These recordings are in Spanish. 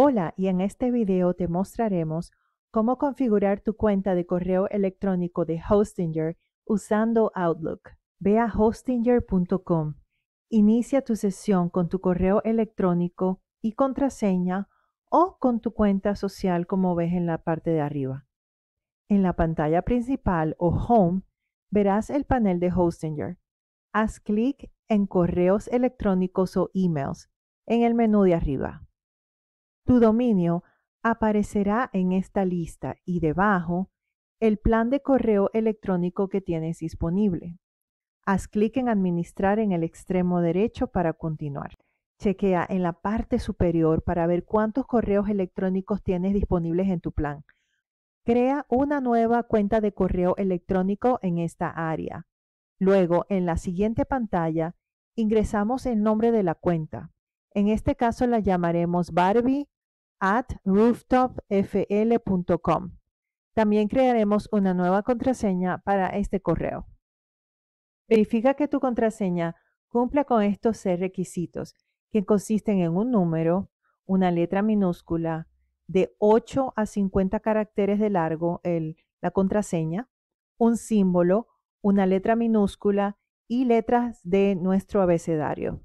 Hola y en este video te mostraremos cómo configurar tu cuenta de correo electrónico de Hostinger usando Outlook. Ve a hostinger.com, inicia tu sesión con tu correo electrónico y contraseña o con tu cuenta social como ves en la parte de arriba. En la pantalla principal o Home verás el panel de Hostinger. Haz clic en Correos electrónicos o Emails en el menú de arriba. Tu dominio aparecerá en esta lista y debajo el plan de correo electrónico que tienes disponible. Haz clic en Administrar en el extremo derecho para continuar. Chequea en la parte superior para ver cuántos correos electrónicos tienes disponibles en tu plan. Crea una nueva cuenta de correo electrónico en esta área. Luego, en la siguiente pantalla, ingresamos el nombre de la cuenta. En este caso la llamaremos Barbie at rooftopfl.com. También crearemos una nueva contraseña para este correo. Verifica que tu contraseña cumpla con estos seis requisitos, que consisten en un número, una letra minúscula, de 8 a 50 caracteres de largo el, la contraseña, un símbolo, una letra minúscula y letras de nuestro abecedario.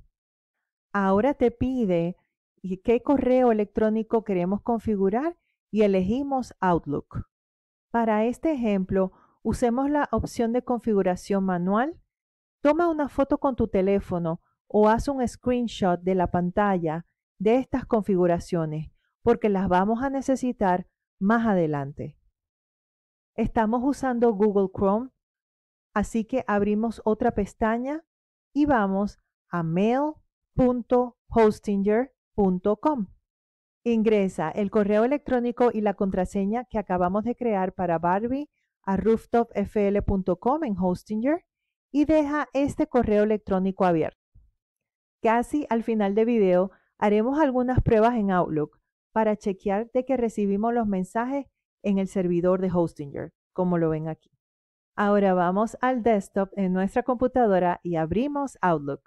Ahora te pide y qué correo electrónico queremos configurar y elegimos Outlook. Para este ejemplo, usemos la opción de configuración manual. Toma una foto con tu teléfono o haz un screenshot de la pantalla de estas configuraciones porque las vamos a necesitar más adelante. Estamos usando Google Chrome, así que abrimos otra pestaña y vamos a mail.hostinger Ingresa el correo electrónico y la contraseña que acabamos de crear para Barbie a rooftopfl.com en Hostinger y deja este correo electrónico abierto. Casi al final del video haremos algunas pruebas en Outlook para chequear de que recibimos los mensajes en el servidor de Hostinger, como lo ven aquí. Ahora vamos al desktop en nuestra computadora y abrimos Outlook.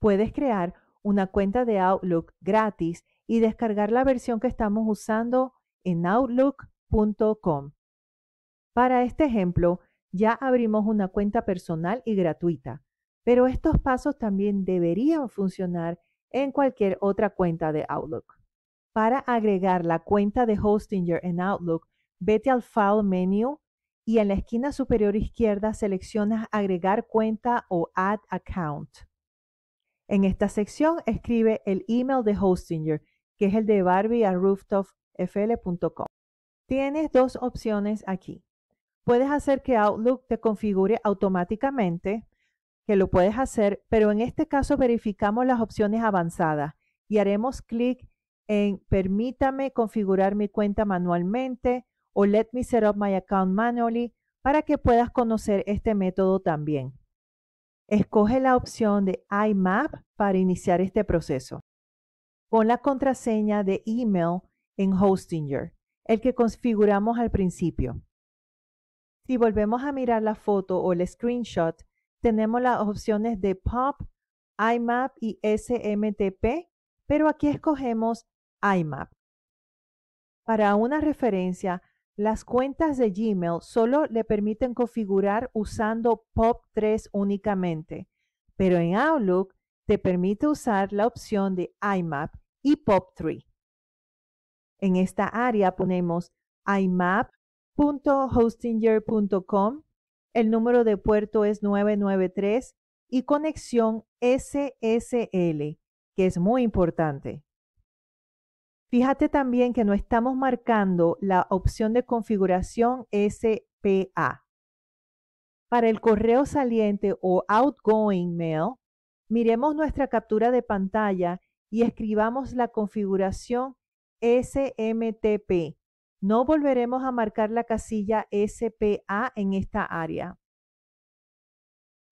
Puedes crear una cuenta de Outlook gratis y descargar la versión que estamos usando en outlook.com. Para este ejemplo, ya abrimos una cuenta personal y gratuita, pero estos pasos también deberían funcionar en cualquier otra cuenta de Outlook. Para agregar la cuenta de Hostinger en Outlook, vete al File Menu y en la esquina superior izquierda seleccionas Agregar cuenta o Add Account. En esta sección escribe el email de Hostinger, que es el de barbie a Tienes dos opciones aquí. Puedes hacer que Outlook te configure automáticamente, que lo puedes hacer, pero en este caso verificamos las opciones avanzadas y haremos clic en Permítame configurar mi cuenta manualmente o Let me set up my account manually para que puedas conocer este método también. Escoge la opción de IMAP para iniciar este proceso. con la contraseña de email en Hostinger, el que configuramos al principio. Si volvemos a mirar la foto o el screenshot, tenemos las opciones de POP, IMAP y SMTP, pero aquí escogemos IMAP. Para una referencia, las cuentas de Gmail solo le permiten configurar usando POP3 únicamente, pero en Outlook te permite usar la opción de IMAP y POP3. En esta área ponemos imap.hostinger.com, el número de puerto es 993 y conexión SSL, que es muy importante. Fíjate también que no estamos marcando la opción de configuración SPA. Para el correo saliente o outgoing mail, miremos nuestra captura de pantalla y escribamos la configuración SMTP. No volveremos a marcar la casilla SPA en esta área.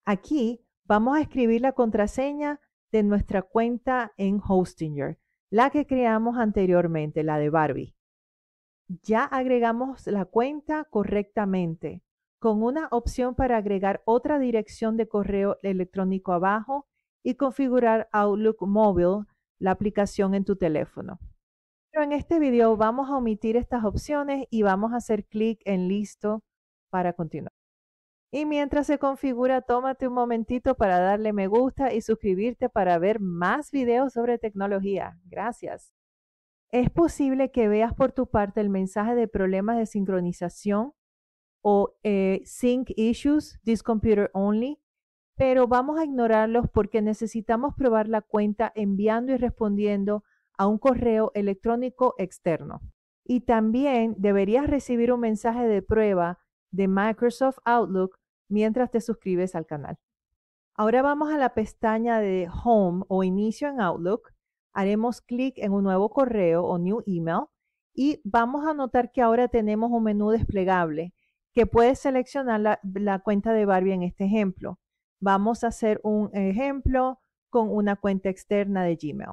Aquí vamos a escribir la contraseña de nuestra cuenta en Hostinger la que creamos anteriormente, la de Barbie. Ya agregamos la cuenta correctamente con una opción para agregar otra dirección de correo electrónico abajo y configurar Outlook Mobile, la aplicación en tu teléfono. Pero en este video vamos a omitir estas opciones y vamos a hacer clic en listo para continuar. Y mientras se configura, tómate un momentito para darle me gusta y suscribirte para ver más videos sobre tecnología. Gracias. Es posible que veas por tu parte el mensaje de problemas de sincronización o eh, sync issues, this computer only, pero vamos a ignorarlos porque necesitamos probar la cuenta enviando y respondiendo a un correo electrónico externo. Y también deberías recibir un mensaje de prueba de Microsoft Outlook mientras te suscribes al canal. Ahora vamos a la pestaña de Home o Inicio en Outlook. Haremos clic en un nuevo correo o New Email y vamos a notar que ahora tenemos un menú desplegable que puedes seleccionar la, cuenta de Barbie en este ejemplo. Vamos a hacer un ejemplo con una cuenta externa de Gmail.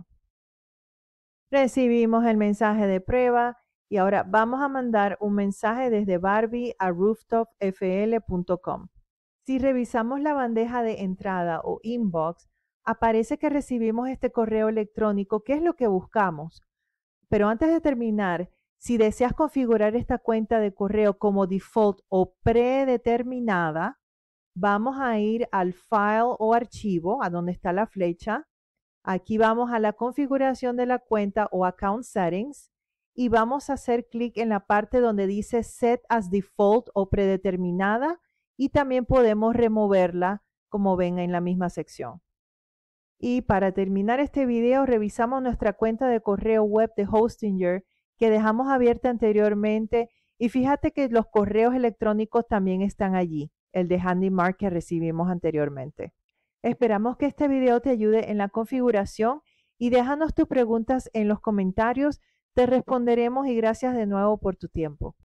Recibimos el mensaje de prueba y ahora vamos a mandar un mensaje desde barbie a rooftopfl.com. Si revisamos la bandeja de entrada o inbox, aparece que recibimos este correo electrónico, que es lo que buscamos. Pero antes de terminar, si deseas configurar esta cuenta de correo como default o predeterminada, vamos a ir al file o archivo, a donde está la flecha. Aquí vamos a la configuración de la cuenta o account settings y vamos a hacer clic en la parte donde dice set as default o predeterminada y también podemos removerla como ven en la misma sección. Y para terminar este video revisamos nuestra cuenta de correo web de Hostinger que dejamos abierta anteriormente y fíjate que los correos electrónicos también están allí, el de Handymark que recibimos anteriormente. Esperamos que este video te ayude en la configuración y déjanos tus preguntas en los comentarios, te responderemos y gracias de nuevo por tu tiempo.